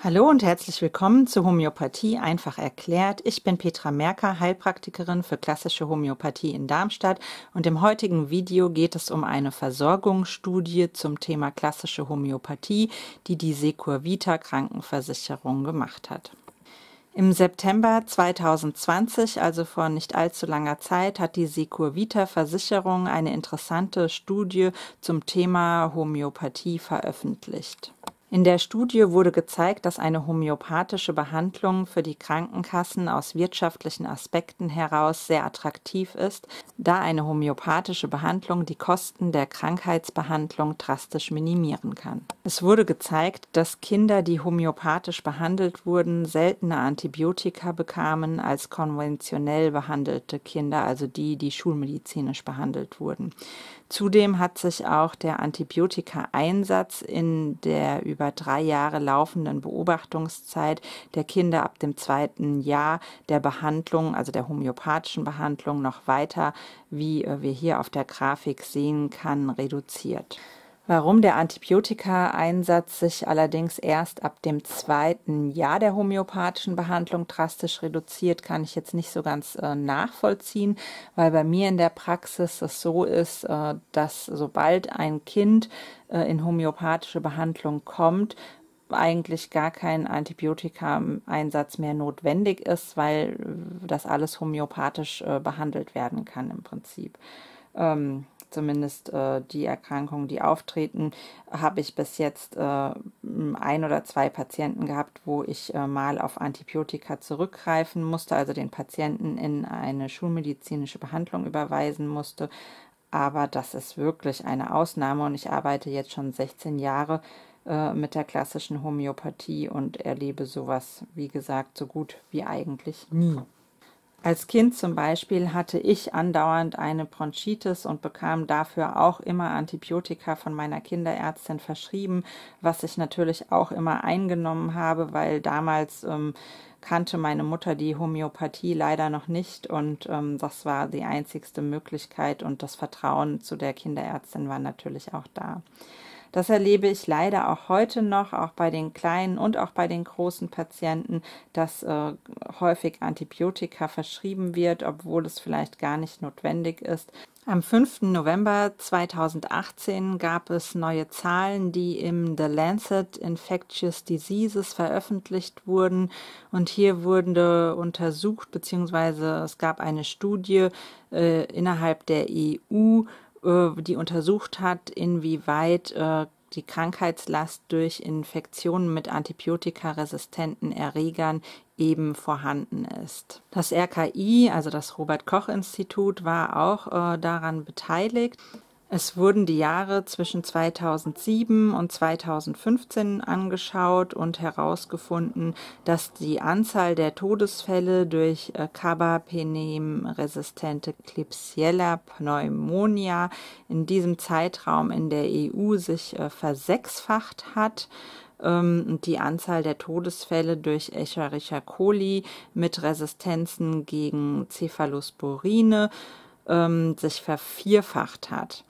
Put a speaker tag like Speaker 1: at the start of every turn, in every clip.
Speaker 1: Hallo und herzlich willkommen zu Homöopathie einfach erklärt. Ich bin Petra Merker, Heilpraktikerin für klassische Homöopathie in Darmstadt und im heutigen Video geht es um eine Versorgungsstudie zum Thema klassische Homöopathie, die die Securvita Krankenversicherung gemacht hat. Im September 2020, also vor nicht allzu langer Zeit, hat die Securvita Versicherung eine interessante Studie zum Thema Homöopathie veröffentlicht. In der Studie wurde gezeigt, dass eine homöopathische Behandlung für die Krankenkassen aus wirtschaftlichen Aspekten heraus sehr attraktiv ist, da eine homöopathische Behandlung die Kosten der Krankheitsbehandlung drastisch minimieren kann. Es wurde gezeigt, dass Kinder, die homöopathisch behandelt wurden, seltener Antibiotika bekamen als konventionell behandelte Kinder, also die, die schulmedizinisch behandelt wurden. Zudem hat sich auch der Antibiotikaeinsatz in der über drei Jahre laufenden Beobachtungszeit der Kinder ab dem zweiten Jahr der Behandlung, also der homöopathischen Behandlung, noch weiter, wie äh, wir hier auf der Grafik sehen kann, reduziert. Warum der Antibiotika-Einsatz sich allerdings erst ab dem zweiten Jahr der homöopathischen Behandlung drastisch reduziert, kann ich jetzt nicht so ganz äh, nachvollziehen, weil bei mir in der Praxis es so ist, äh, dass sobald ein Kind äh, in homöopathische Behandlung kommt, eigentlich gar kein Antibiotika-Einsatz mehr notwendig ist, weil äh, das alles homöopathisch äh, behandelt werden kann im Prinzip. Ähm, zumindest äh, die Erkrankungen, die auftreten, habe ich bis jetzt äh, ein oder zwei Patienten gehabt, wo ich äh, mal auf Antibiotika zurückgreifen musste, also den Patienten in eine schulmedizinische Behandlung überweisen musste. Aber das ist wirklich eine Ausnahme und ich arbeite jetzt schon 16 Jahre äh, mit der klassischen Homöopathie und erlebe sowas, wie gesagt, so gut wie eigentlich nie. Als Kind zum Beispiel hatte ich andauernd eine Bronchitis und bekam dafür auch immer Antibiotika von meiner Kinderärztin verschrieben, was ich natürlich auch immer eingenommen habe, weil damals ähm, kannte meine Mutter die Homöopathie leider noch nicht und ähm, das war die einzigste Möglichkeit und das Vertrauen zu der Kinderärztin war natürlich auch da. Das erlebe ich leider auch heute noch, auch bei den kleinen und auch bei den großen Patienten, dass äh, häufig Antibiotika verschrieben wird, obwohl es vielleicht gar nicht notwendig ist. Am 5. November 2018 gab es neue Zahlen, die im The Lancet Infectious Diseases veröffentlicht wurden. Und hier wurde untersucht, beziehungsweise es gab eine Studie äh, innerhalb der EU, äh, die untersucht hat, inwieweit äh, die Krankheitslast durch Infektionen mit antibiotikaresistenten Erregern eben vorhanden ist. Das RKI, also das Robert Koch Institut, war auch äh, daran beteiligt. Es wurden die Jahre zwischen 2007 und 2015 angeschaut und herausgefunden, dass die Anzahl der Todesfälle durch äh, Carbapenem-resistente Klebsiella Pneumonia in diesem Zeitraum in der EU sich äh, versechsfacht hat ähm, die Anzahl der Todesfälle durch Escherichia coli mit Resistenzen gegen Cephalosporine ähm, sich vervierfacht hat.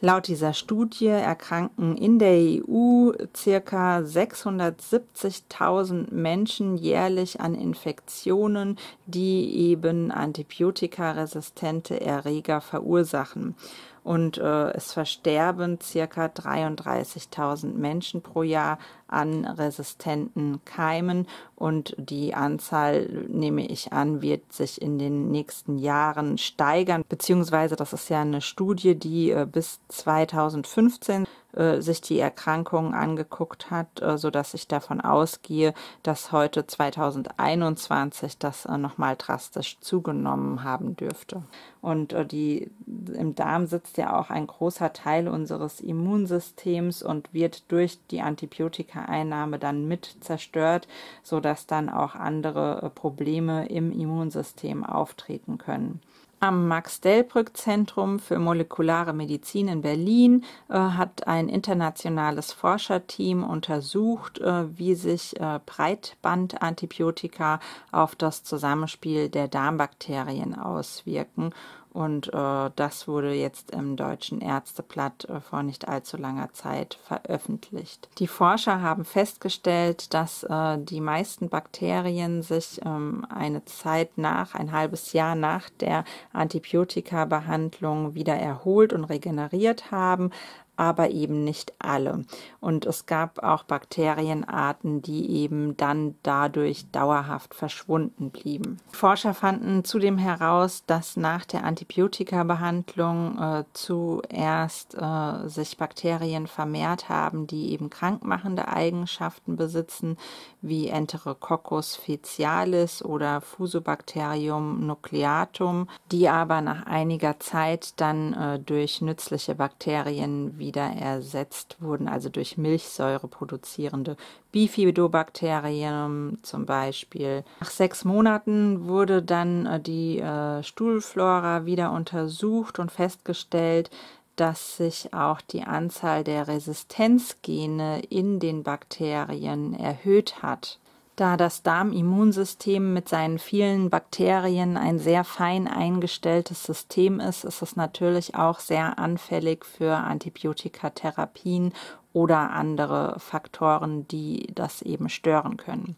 Speaker 1: Laut dieser Studie erkranken in der EU circa 670.000 Menschen jährlich an Infektionen, die eben antibiotikaresistente Erreger verursachen und äh, es versterben circa 33.000 Menschen pro Jahr an resistenten Keimen und die Anzahl, nehme ich an, wird sich in den nächsten Jahren steigern, beziehungsweise das ist ja eine Studie, die äh, bis 2015 äh, sich die Erkrankungen angeguckt hat, äh, so dass ich davon ausgehe, dass heute 2021 das äh, nochmal drastisch zugenommen haben dürfte. Und äh, die, im Darm sitzt ja auch ein großer Teil unseres Immunsystems und wird durch die Antibiotikaeinnahme dann mit zerstört, sodass dann auch andere äh, Probleme im Immunsystem auftreten können am Max-Delbrück-Zentrum für molekulare Medizin in Berlin äh, hat ein internationales Forscherteam untersucht, äh, wie sich äh, Breitbandantibiotika auf das Zusammenspiel der Darmbakterien auswirken und äh, das wurde jetzt im deutschen Ärzteblatt äh, vor nicht allzu langer Zeit veröffentlicht. Die Forscher haben festgestellt, dass äh, die meisten Bakterien sich ähm, eine Zeit nach, ein halbes Jahr nach der Antibiotika-Behandlung wieder erholt und regeneriert haben aber eben nicht alle. Und es gab auch Bakterienarten, die eben dann dadurch dauerhaft verschwunden blieben. Forscher fanden zudem heraus, dass nach der Antibiotikabehandlung äh, zuerst äh, sich Bakterien vermehrt haben, die eben krankmachende Eigenschaften besitzen, wie Enterococcus faecialis oder Fusobacterium nucleatum, die aber nach einiger Zeit dann äh, durch nützliche Bakterien wie wieder ersetzt wurden, also durch Milchsäure produzierende Bifidobakterien zum Beispiel. Nach sechs Monaten wurde dann äh, die äh, Stuhlflora wieder untersucht und festgestellt, dass sich auch die Anzahl der Resistenzgene in den Bakterien erhöht hat da das Darmimmunsystem mit seinen vielen Bakterien ein sehr fein eingestelltes System ist, ist es natürlich auch sehr anfällig für Antibiotikatherapien oder andere Faktoren, die das eben stören können.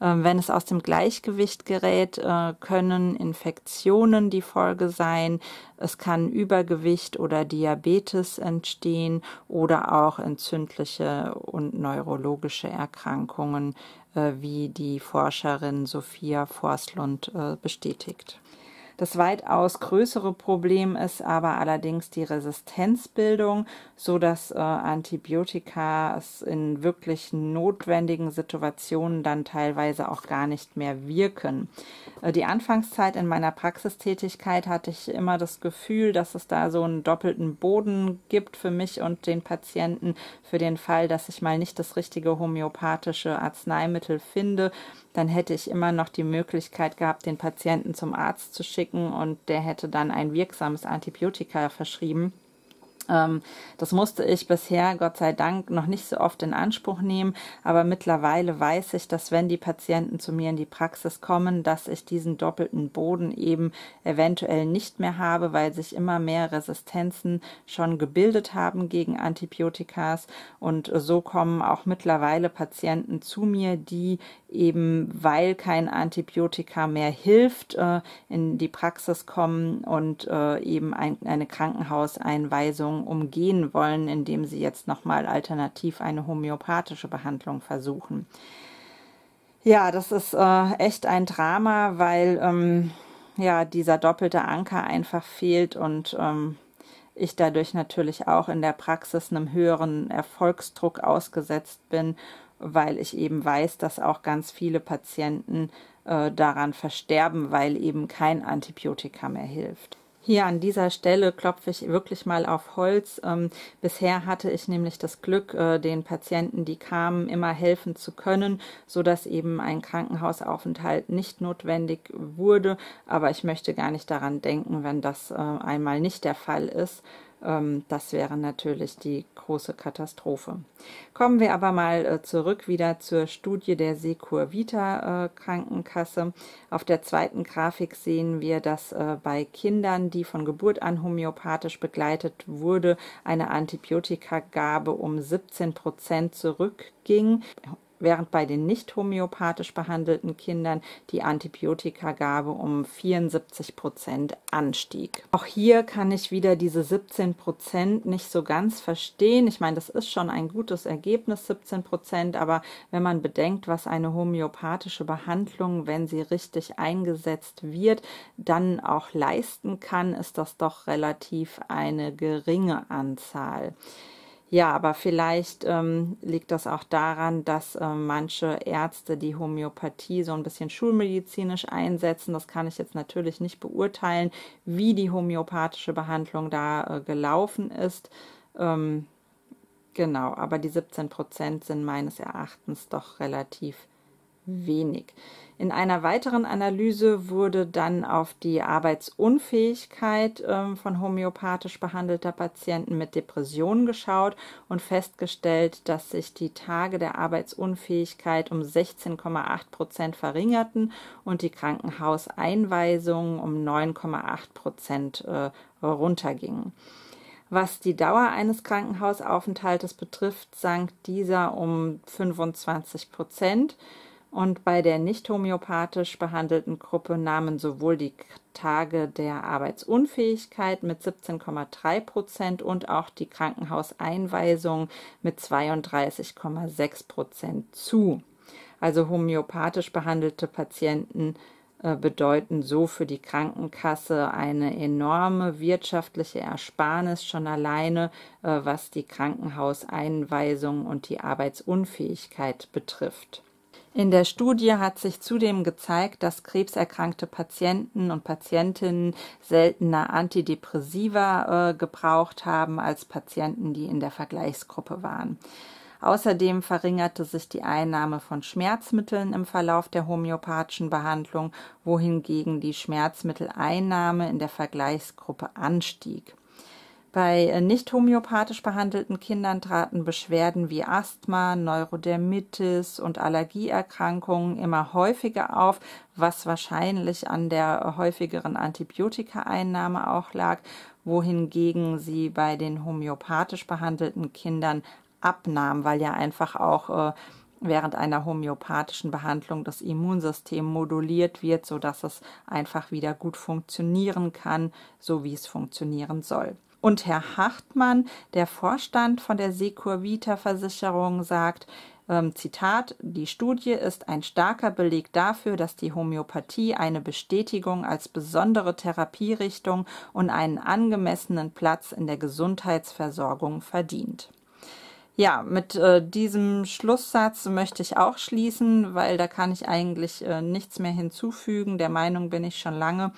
Speaker 1: Ähm, wenn es aus dem Gleichgewicht gerät, äh, können Infektionen die Folge sein. Es kann Übergewicht oder Diabetes entstehen oder auch entzündliche und neurologische Erkrankungen, äh, wie die Forscherin Sophia Forslund äh, bestätigt. Das weitaus größere Problem ist aber allerdings die Resistenzbildung, so dass äh, Antibiotika es in wirklich notwendigen Situationen dann teilweise auch gar nicht mehr wirken. Äh, die Anfangszeit in meiner Praxistätigkeit hatte ich immer das Gefühl, dass es da so einen doppelten Boden gibt für mich und den Patienten für den Fall, dass ich mal nicht das richtige homöopathische Arzneimittel finde, dann hätte ich immer noch die Möglichkeit gehabt, den Patienten zum Arzt zu schicken und der hätte dann ein wirksames Antibiotika verschrieben. Ähm, das musste ich bisher, Gott sei Dank, noch nicht so oft in Anspruch nehmen, aber mittlerweile weiß ich, dass wenn die Patienten zu mir in die Praxis kommen, dass ich diesen doppelten Boden eben eventuell nicht mehr habe, weil sich immer mehr Resistenzen schon gebildet haben gegen Antibiotikas und so kommen auch mittlerweile Patienten zu mir, die eben, weil kein Antibiotika mehr hilft, äh, in die Praxis kommen und äh, eben eine Krankenhauseinweisung Behandlung umgehen wollen, indem sie jetzt nochmal alternativ eine homöopathische Behandlung versuchen. Ja, das ist äh, echt ein Drama, weil ähm, ja dieser doppelte Anker einfach fehlt und ähm, ich dadurch natürlich auch in der Praxis einem höheren Erfolgsdruck ausgesetzt bin, weil ich eben weiß, dass auch ganz viele Patienten äh, daran versterben, weil eben kein Antibiotika mehr hilft. Hier an dieser Stelle klopfe ich wirklich mal auf Holz. Ähm, bisher hatte ich nämlich das Glück, äh, den Patienten, die kamen, immer helfen zu können, so dass eben ein Krankenhausaufenthalt nicht notwendig wurde. Aber ich möchte gar nicht daran denken, wenn das äh, einmal nicht der Fall ist. Ähm, das wäre natürlich die große Katastrophe. Kommen wir aber mal äh, zurück wieder zur Studie der Secur Vita äh, Krankenkasse. Auf der zweiten Grafik sehen wir, dass äh, bei Kindern, die von Geburt an homöopathisch begleitet wurde, eine Antibiotikagabe um 17 Prozent zurückging während bei den nicht homöopathisch behandelten Kindern die Antibiotikagabe um 74 Prozent anstieg. Auch hier kann ich wieder diese 17 Prozent nicht so ganz verstehen. Ich meine, das ist schon ein gutes Ergebnis, 17 Prozent, aber wenn man bedenkt, was eine homöopathische Behandlung, wenn sie richtig eingesetzt wird, dann auch leisten kann, ist das doch relativ eine geringe Anzahl. Ja, aber vielleicht ähm, liegt das auch daran, dass äh, manche Ärzte die Homöopathie so ein bisschen schulmedizinisch einsetzen. Das kann ich jetzt natürlich nicht beurteilen, wie die homöopathische Behandlung da äh, gelaufen ist. Ähm, genau, aber die 17 Prozent sind meines Erachtens doch relativ wenig. In einer weiteren Analyse wurde dann auf die Arbeitsunfähigkeit ähm, von homöopathisch behandelter Patienten mit Depressionen geschaut und festgestellt, dass sich die Tage der Arbeitsunfähigkeit um 16,8 Prozent verringerten und die Krankenhauseinweisungen um 9,8 Prozent äh, runtergingen. Was die Dauer eines Krankenhausaufenthaltes betrifft, sank dieser um 25 Prozent und bei der nicht homöopathisch behandelten Gruppe nahmen sowohl die Tage der Arbeitsunfähigkeit mit 17,3 Prozent und auch die Krankenhauseinweisung mit 32,6 Prozent zu. Also homöopathisch behandelte Patienten äh, bedeuten so für die Krankenkasse eine enorme wirtschaftliche Ersparnis schon alleine, äh, was die Krankenhauseinweisung und die Arbeitsunfähigkeit betrifft. In der Studie hat sich zudem gezeigt, dass krebserkrankte Patienten und Patientinnen seltener Antidepressiva äh, gebraucht haben als Patienten, die in der Vergleichsgruppe waren. Außerdem verringerte sich die Einnahme von Schmerzmitteln im Verlauf der homöopathischen Behandlung, wohingegen die Schmerzmitteleinnahme in der Vergleichsgruppe anstieg. Bei äh, nicht homöopathisch behandelten Kindern traten Beschwerden wie Asthma, Neurodermitis und Allergieerkrankungen immer häufiger auf, was wahrscheinlich an der häufigeren Antibiotikaeinnahme auch lag, wohingegen sie bei den homöopathisch behandelten Kindern abnahm, weil ja einfach auch äh, während einer homöopathischen Behandlung das Immunsystem moduliert wird, sodass es einfach wieder gut funktionieren kann, so wie es funktionieren soll. Und Herr Hartmann, der Vorstand von der Secur Vita Versicherung, sagt, ähm, Zitat, die Studie ist ein starker Beleg dafür, dass die Homöopathie eine Bestätigung als besondere Therapierichtung und einen angemessenen Platz in der Gesundheitsversorgung verdient ja, mit äh, diesem Schlusssatz möchte ich auch schließen, weil da kann ich eigentlich äh, nichts mehr hinzufügen. Der Meinung bin ich schon lange.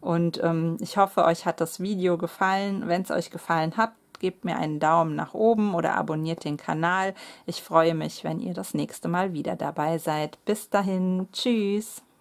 Speaker 1: Und ähm, ich hoffe, euch hat das Video gefallen. Wenn es euch gefallen hat, gebt mir einen Daumen nach oben oder abonniert den Kanal. Ich freue mich, wenn ihr das nächste Mal wieder dabei seid. Bis dahin, tschüss.